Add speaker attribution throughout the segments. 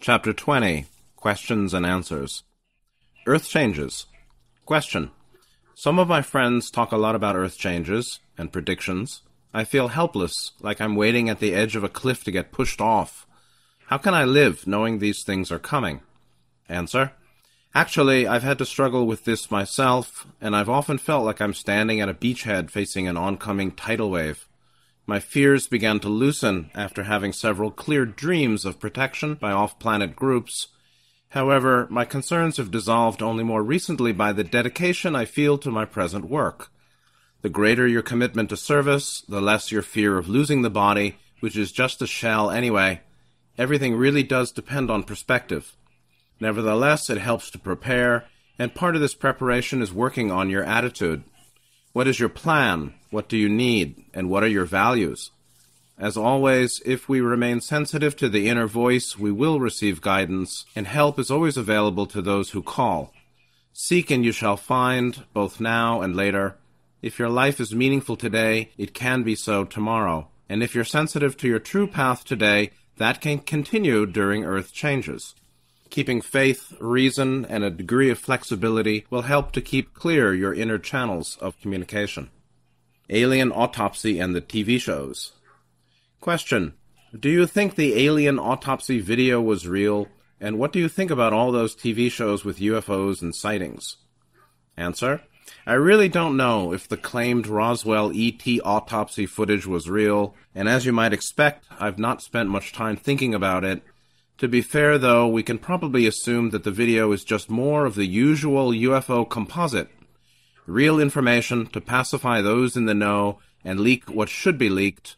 Speaker 1: Chapter 20 Questions and Answers Earth Changes Question Some of my friends talk a lot about Earth changes and predictions. I feel helpless, like I'm waiting at the edge of a cliff to get pushed off. How can I live knowing these things are coming? Answer Actually, I've had to struggle with this myself, and I've often felt like I'm standing at a beachhead facing an oncoming tidal wave. My fears began to loosen after having several clear dreams of protection by off-planet groups. However, my concerns have dissolved only more recently by the dedication I feel to my present work. The greater your commitment to service, the less your fear of losing the body, which is just a shell anyway. Everything really does depend on perspective. Nevertheless, it helps to prepare, and part of this preparation is working on your attitude. What is your plan? What do you need? And what are your values? As always, if we remain sensitive to the inner voice, we will receive guidance, and help is always available to those who call. Seek and you shall find, both now and later. If your life is meaningful today, it can be so tomorrow. And if you're sensitive to your true path today, that can continue during earth changes. Keeping faith, reason, and a degree of flexibility will help to keep clear your inner channels of communication. Alien Autopsy and the TV shows. Question. Do you think the alien autopsy video was real? And what do you think about all those TV shows with UFOs and sightings? Answer. I really don't know if the claimed Roswell ET autopsy footage was real, and as you might expect, I've not spent much time thinking about it, to be fair, though, we can probably assume that the video is just more of the usual UFO composite. Real information to pacify those in the know and leak what should be leaked,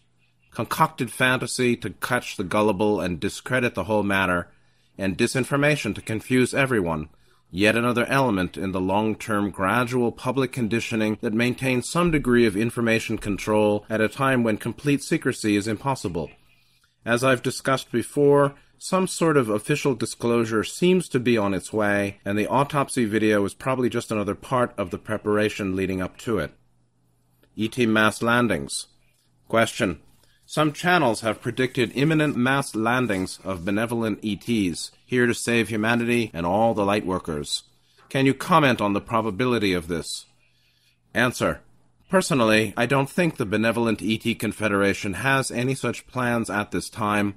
Speaker 1: concocted fantasy to catch the gullible and discredit the whole matter, and disinformation to confuse everyone. Yet another element in the long term gradual public conditioning that maintains some degree of information control at a time when complete secrecy is impossible. As I've discussed before, some sort of official disclosure seems to be on its way, and the autopsy video is probably just another part of the preparation leading up to it. ET mass landings. Question. Some channels have predicted imminent mass landings of benevolent ETs here to save humanity and all the lightworkers. Can you comment on the probability of this? Answer. Personally, I don't think the Benevolent ET Confederation has any such plans at this time,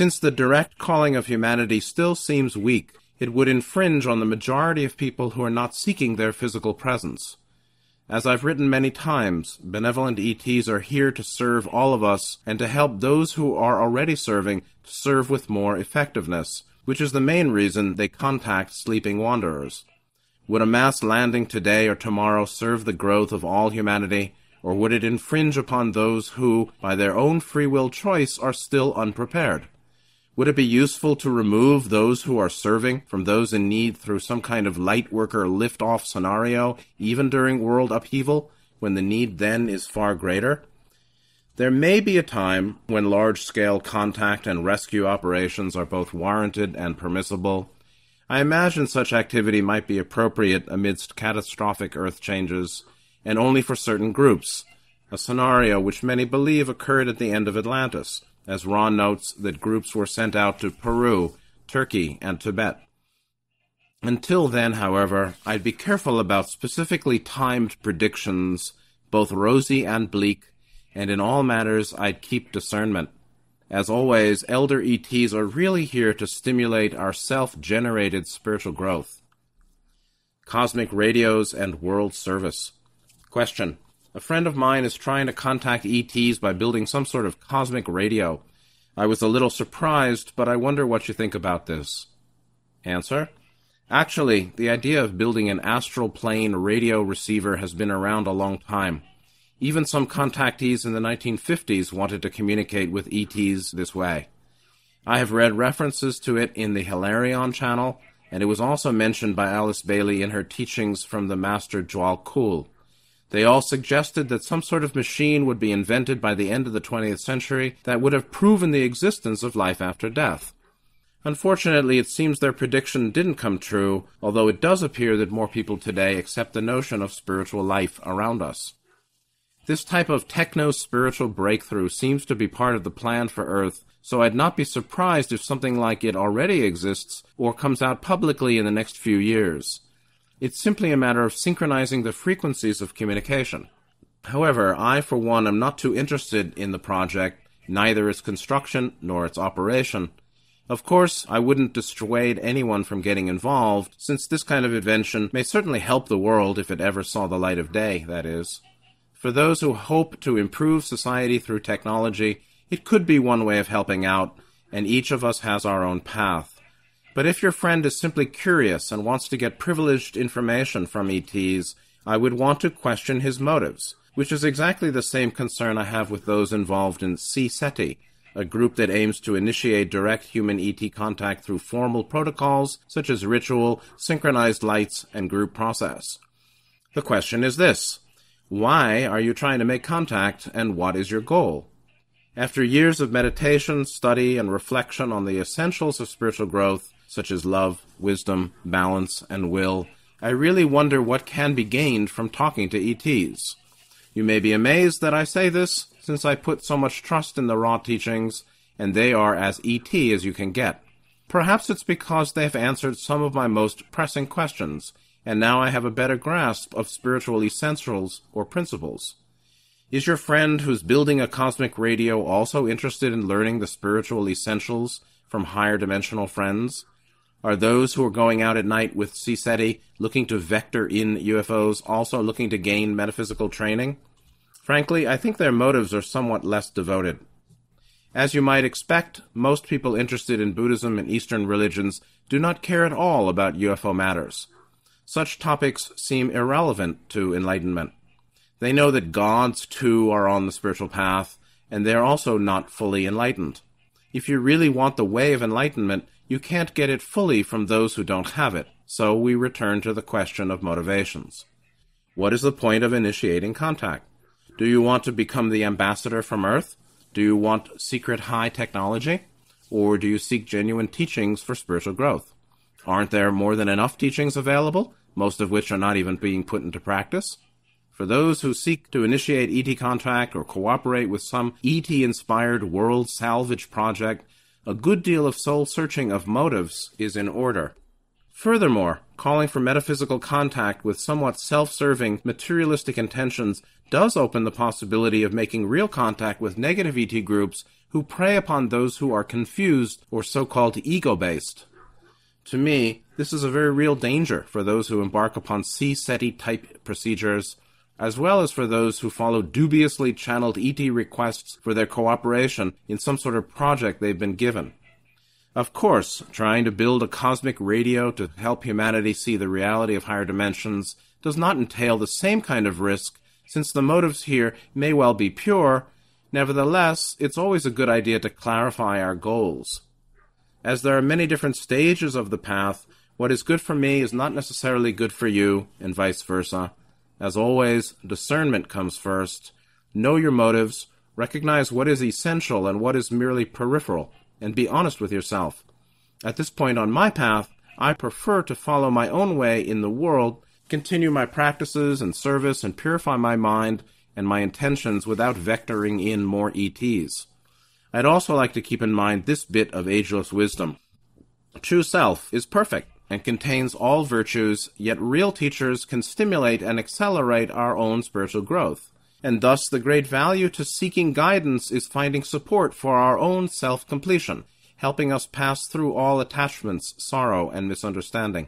Speaker 1: since the direct calling of humanity still seems weak, it would infringe on the majority of people who are not seeking their physical presence. As I've written many times, benevolent ETs are here to serve all of us and to help those who are already serving to serve with more effectiveness, which is the main reason they contact sleeping wanderers. Would a mass landing today or tomorrow serve the growth of all humanity, or would it infringe upon those who, by their own free will choice, are still unprepared? Would it be useful to remove those who are serving from those in need through some kind of light worker liftoff scenario, even during world upheaval, when the need then is far greater? There may be a time when large scale contact and rescue operations are both warranted and permissible. I imagine such activity might be appropriate amidst catastrophic earth changes, and only for certain groups, a scenario which many believe occurred at the end of Atlantis as Ron notes that groups were sent out to Peru, Turkey, and Tibet. Until then, however, I'd be careful about specifically timed predictions, both rosy and bleak, and in all matters I'd keep discernment. As always, elder ETs are really here to stimulate our self-generated spiritual growth. Cosmic Radios and World Service. Question. A friend of mine is trying to contact ETs by building some sort of cosmic radio. I was a little surprised, but I wonder what you think about this. Answer. Actually, the idea of building an astral plane radio receiver has been around a long time. Even some contactees in the 1950s wanted to communicate with ETs this way. I have read references to it in the Hilarion channel, and it was also mentioned by Alice Bailey in her teachings from the Master Jwal Kul. They all suggested that some sort of machine would be invented by the end of the 20th century that would have proven the existence of life after death. Unfortunately, it seems their prediction didn't come true, although it does appear that more people today accept the notion of spiritual life around us. This type of techno spiritual breakthrough seems to be part of the plan for Earth, so I'd not be surprised if something like it already exists or comes out publicly in the next few years. It's simply a matter of synchronizing the frequencies of communication. However, I, for one, am not too interested in the project, neither its construction nor its operation. Of course, I wouldn't dissuade anyone from getting involved, since this kind of invention may certainly help the world if it ever saw the light of day, that is. For those who hope to improve society through technology, it could be one way of helping out, and each of us has our own path. But if your friend is simply curious and wants to get privileged information from ETs, I would want to question his motives, which is exactly the same concern I have with those involved in CSETI, a group that aims to initiate direct human ET contact through formal protocols such as ritual, synchronized lights, and group process. The question is this why are you trying to make contact, and what is your goal? After years of meditation, study, and reflection on the essentials of spiritual growth, such as love, wisdom, balance, and will, I really wonder what can be gained from talking to ETs. You may be amazed that I say this, since I put so much trust in the raw teachings, and they are as ET as you can get. Perhaps it's because they have answered some of my most pressing questions, and now I have a better grasp of spiritual essentials or principles. Is your friend who's building a cosmic radio also interested in learning the spiritual essentials from higher dimensional friends? Are those who are going out at night with CSETI looking to vector in UFOs also looking to gain metaphysical training? Frankly, I think their motives are somewhat less devoted. As you might expect, most people interested in Buddhism and Eastern religions do not care at all about UFO matters. Such topics seem irrelevant to enlightenment. They know that gods too are on the spiritual path, and they're also not fully enlightened. If you really want the way of enlightenment, you can't get it fully from those who don't have it, so we return to the question of motivations. What is the point of initiating contact? Do you want to become the ambassador from Earth? Do you want secret high technology? Or do you seek genuine teachings for spiritual growth? Aren't there more than enough teachings available, most of which are not even being put into practice? For those who seek to initiate ET contact or cooperate with some ET inspired world salvage project, a good deal of soul searching of motives is in order. Furthermore, calling for metaphysical contact with somewhat self serving, materialistic intentions does open the possibility of making real contact with negative ET groups who prey upon those who are confused or so called ego based. To me, this is a very real danger for those who embark upon C SETI type procedures as well as for those who follow dubiously channeled ET requests for their cooperation in some sort of project they've been given. Of course, trying to build a cosmic radio to help humanity see the reality of higher dimensions does not entail the same kind of risk, since the motives here may well be pure. Nevertheless, it's always a good idea to clarify our goals. As there are many different stages of the path, what is good for me is not necessarily good for you, and vice versa. As always, discernment comes first. Know your motives, recognize what is essential and what is merely peripheral, and be honest with yourself. At this point on my path, I prefer to follow my own way in the world, continue my practices and service, and purify my mind and my intentions without vectoring in more ETs. I'd also like to keep in mind this bit of ageless wisdom. True self is perfect and contains all virtues, yet real teachers can stimulate and accelerate our own spiritual growth. And thus, the great value to seeking guidance is finding support for our own self completion, helping us pass through all attachments, sorrow, and misunderstanding.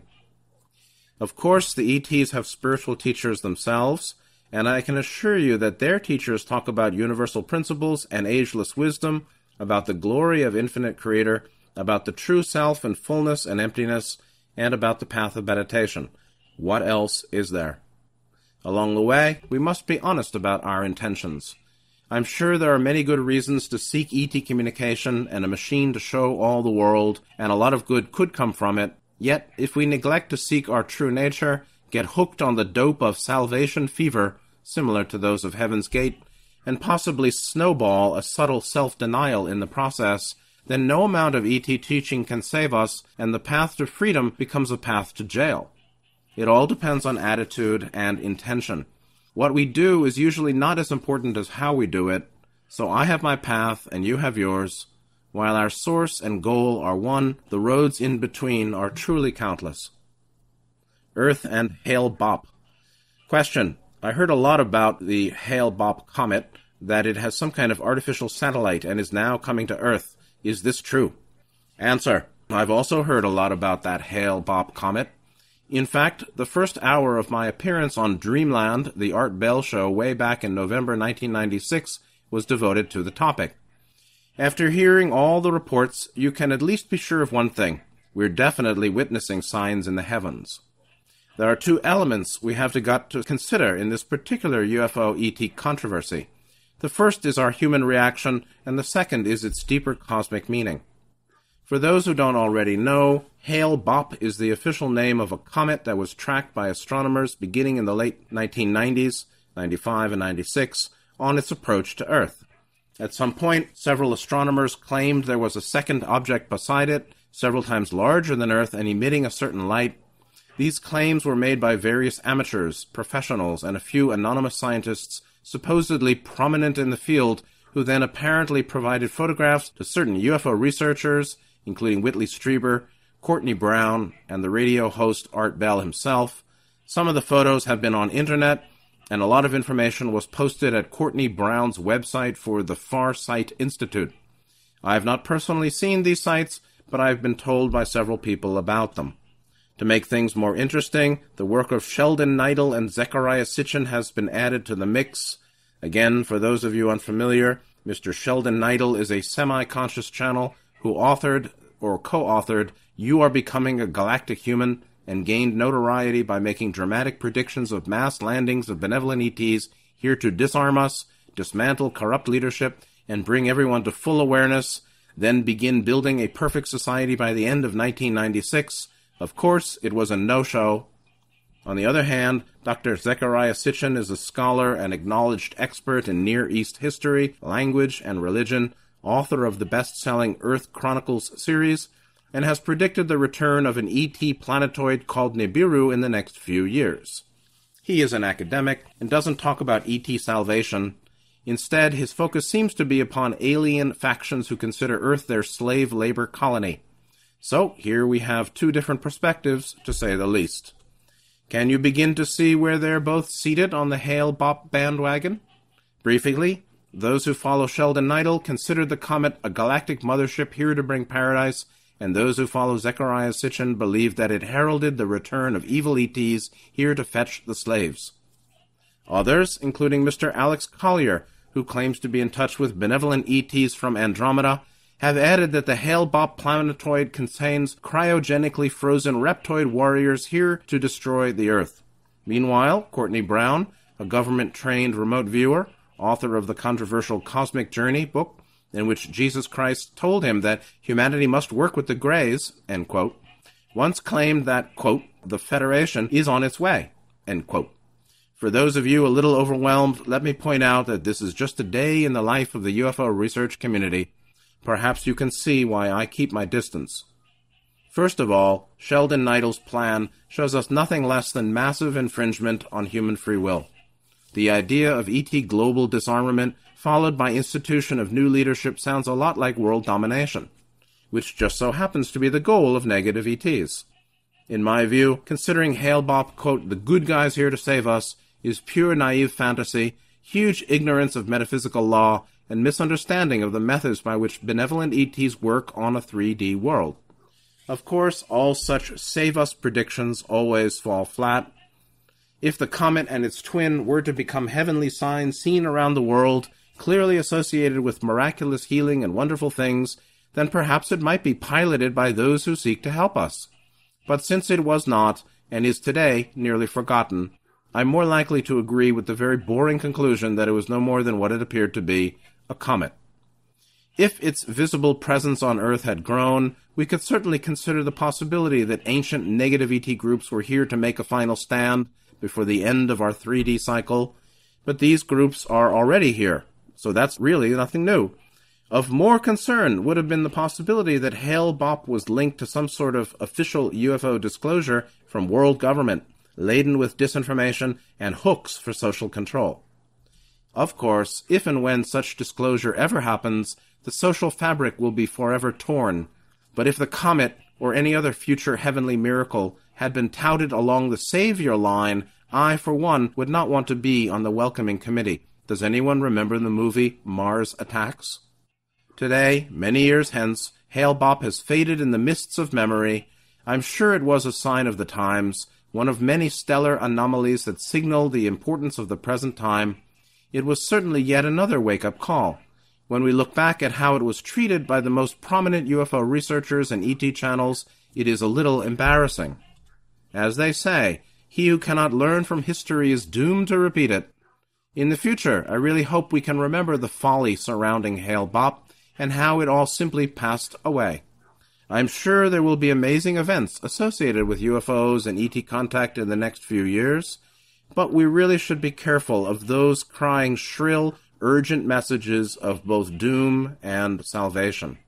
Speaker 1: Of course, the ETs have spiritual teachers themselves, and I can assure you that their teachers talk about universal principles and ageless wisdom, about the glory of infinite Creator, about the true self and fullness and emptiness, and about the path of meditation. What else is there? Along the way, we must be honest about our intentions. I'm sure there are many good reasons to seek ET communication and a machine to show all the world, and a lot of good could come from it. Yet, if we neglect to seek our true nature, get hooked on the dope of salvation fever, similar to those of Heaven's Gate, and possibly snowball a subtle self denial in the process, then no amount of ET teaching can save us, and the path to freedom becomes a path to jail. It all depends on attitude and intention. What we do is usually not as important as how we do it, so I have my path and you have yours. While our source and goal are one, the roads in between are truly countless. Earth and Hale Bopp. Question I heard a lot about the Hale Bopp comet, that it has some kind of artificial satellite and is now coming to Earth. Is this true? Answer. I've also heard a lot about that Hale Bopp comet. In fact, the first hour of my appearance on Dreamland, the Art Bell show way back in November 1996, was devoted to the topic. After hearing all the reports, you can at least be sure of one thing. We're definitely witnessing signs in the heavens. There are two elements we have to got to consider in this particular UFO ET controversy. The first is our human reaction, and the second is its deeper cosmic meaning. For those who don't already know, Hale Bopp is the official name of a comet that was tracked by astronomers beginning in the late 1990s, 95 and 96, on its approach to Earth. At some point, several astronomers claimed there was a second object beside it, several times larger than Earth and emitting a certain light. These claims were made by various amateurs, professionals, and a few anonymous scientists supposedly prominent in the field, who then apparently provided photographs to certain UFO researchers, including Whitley Strieber, Courtney Brown, and the radio host Art Bell himself. Some of the photos have been on internet, and a lot of information was posted at Courtney Brown's website for the Farsight Institute. I have not personally seen these sites, but I have been told by several people about them. To make things more interesting, the work of Sheldon Neidel and Zechariah Sitchin has been added to the mix. Again, for those of you unfamiliar, Mr. Sheldon Neidel is a semi-conscious channel who authored or co-authored You Are Becoming a Galactic Human and gained notoriety by making dramatic predictions of mass landings of benevolent ETs here to disarm us, dismantle corrupt leadership, and bring everyone to full awareness, then begin building a perfect society by the end of 1996, of course, it was a no-show. On the other hand, Dr. Zechariah Sitchin is a scholar and acknowledged expert in Near East history, language, and religion, author of the best-selling Earth Chronicles series, and has predicted the return of an ET planetoid called Nibiru in the next few years. He is an academic and doesn't talk about ET salvation. Instead, his focus seems to be upon alien factions who consider Earth their slave labor colony. So here we have two different perspectives, to say the least. Can you begin to see where they're both seated on the Hale Bopp bandwagon? Briefly, those who follow Sheldon Neidel consider the comet a galactic mothership here to bring paradise, and those who follow Zechariah Sitchin believe that it heralded the return of evil ETs here to fetch the slaves. Others, including Mr. Alex Collier, who claims to be in touch with benevolent ETs from Andromeda, have added that the Hale-Bopp planetoid contains cryogenically frozen reptoid warriors here to destroy the Earth. Meanwhile, Courtney Brown, a government-trained remote viewer, author of the controversial Cosmic Journey book, in which Jesus Christ told him that humanity must work with the Greys, end quote, once claimed that, quote, the Federation is on its way, end quote. For those of you a little overwhelmed, let me point out that this is just a day in the life of the UFO research community, Perhaps you can see why I keep my distance. First of all, Sheldon Neidell's plan shows us nothing less than massive infringement on human free will. The idea of ET global disarmament followed by institution of new leadership sounds a lot like world domination, which just so happens to be the goal of negative ETs. In my view, considering Hale-Bopp, quote, the good guys here to save us, is pure naive fantasy, huge ignorance of metaphysical law, and misunderstanding of the methods by which benevolent ETs work on a 3D world. Of course, all such save us predictions always fall flat. If the comet and its twin were to become heavenly signs seen around the world, clearly associated with miraculous healing and wonderful things, then perhaps it might be piloted by those who seek to help us. But since it was not, and is today, nearly forgotten, I'm more likely to agree with the very boring conclusion that it was no more than what it appeared to be a comet. If its visible presence on Earth had grown, we could certainly consider the possibility that ancient negative ET groups were here to make a final stand before the end of our 3D cycle, but these groups are already here, so that's really nothing new. Of more concern would have been the possibility that Hale Bopp was linked to some sort of official UFO disclosure from world government, laden with disinformation and hooks for social control. Of course, if and when such disclosure ever happens, the social fabric will be forever torn. But if the comet or any other future heavenly miracle had been touted along the Savior line, I, for one, would not want to be on the welcoming committee. Does anyone remember the movie Mars Attacks? Today, many years hence, Hale Bop has faded in the mists of memory. I'm sure it was a sign of the times, one of many stellar anomalies that signal the importance of the present time, it was certainly yet another wake-up call. When we look back at how it was treated by the most prominent UFO researchers and ET channels, it is a little embarrassing. As they say, he who cannot learn from history is doomed to repeat it. In the future, I really hope we can remember the folly surrounding Hale Bopp and how it all simply passed away. I'm sure there will be amazing events associated with UFOs and ET contact in the next few years, but we really should be careful of those crying shrill, urgent messages of both doom and salvation.